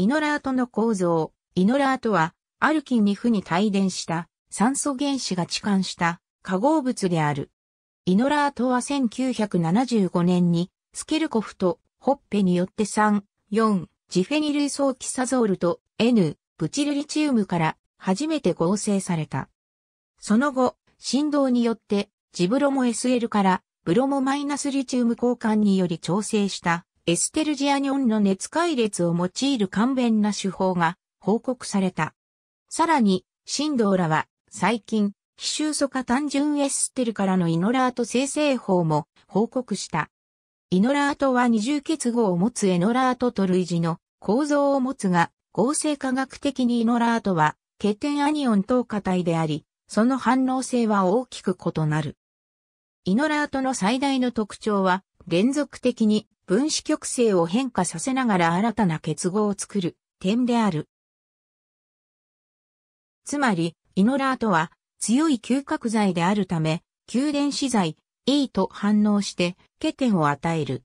イノラートの構造。イノラートは、アルキンに負に帯電した酸素原子が置換した化合物である。イノラートは1975年にスケルコフとホッペによって3、4、ジフェニルイソーキサゾールと N、ブチルリチウムから初めて合成された。その後、振動によってジブロモ SL からブロモマイナスリチウム交換により調整したエステルジアニオンの熱解列を用いる簡便な手法が報告された。さらに、振動らは最近、奇襲素化単純エステルからのイノラート生成法も報告した。イノラートは二重結合を持つエノラートと類似の構造を持つが、合成科学的にイノラートは欠点アニオン等過体であり、その反応性は大きく異なる。イノラートの最大の特徴は、連続的に分子極性を変化させながら新たな結合を作る点である。つまり、イノラートは強い嗅覚剤であるため、給電子剤 E と反応して欠点を与える。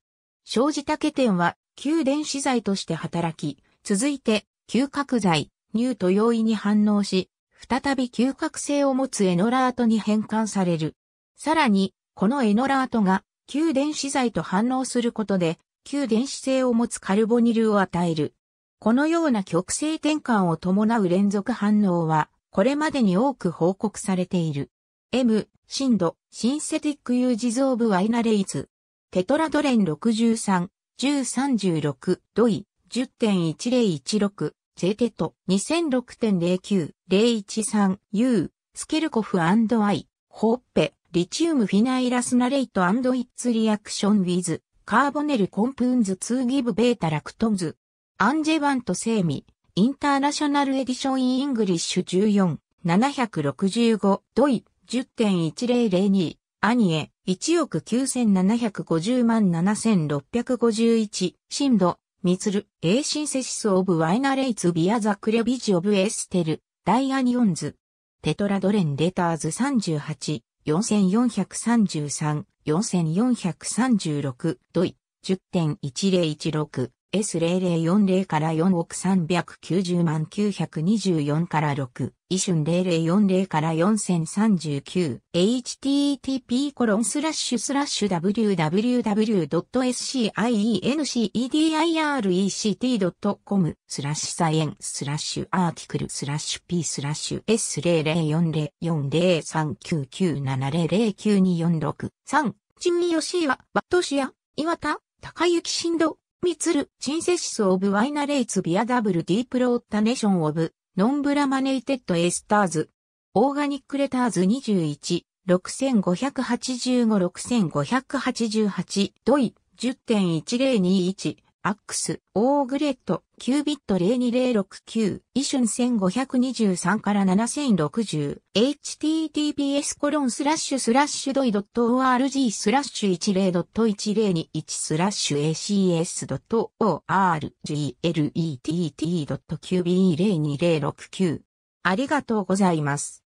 生じた欠点は給電子剤として働き、続いて嗅覚剤ニューと容易に反応し、再び嗅覚性を持つエノラートに変換される。さらに、このエノラートが旧電子剤と反応することで、旧電子性を持つカルボニルを与える。このような極性転換を伴う連続反応は、これまでに多く報告されている。M、深度、シンセティックユージゾーブワイナレイズ。テトラドレン63、1036、ドイ、10.1016、ゼテト、2006.09、013、U、スケルコフアイ、ホッペ、リチウムフィナイラスナレイトイッツリアクションウィズ、カーボネルコンプーンズ2ギブベータラクトンズ。アンジェバントセーミ、インターナショナルエディションイングリッシュ14、765、ドイ、10.1002、アニエ、1億9750万7651、シンド、ミツル、エーシンセシスオブワイナレイツビアザクレビジオブエステル、ダイアニオンズ、テトラドレンレターズ38、4433、4436、ドイ、10.1016。S0040 から4億390万924から6、イシュン0040から4039、http コロンスラッシュスラッシュ www.sciencedirect.com スラッシュサイエンスラッシュアーティクルスラッシュ p スラッシュ S0040 403997009246 3、珍吉ワ和都市や、岩田、高雪んど。ミツル、シンセシス・オブ・ワイナレイツ・ビアダブル・ディープ・ロータネーション・オブ・ノンブラマネイテッド・エスターズ。オーガニック・レターズ21、6585-6588、ドイ、10.1021。アックス、オーグレット、キュービット02069、イシュン1523から7060、https コロンスラッシュスラッシュドイドット .org スラッシュ10.1021スラッシュ acs.orglett.qb02069。ありがとうございます。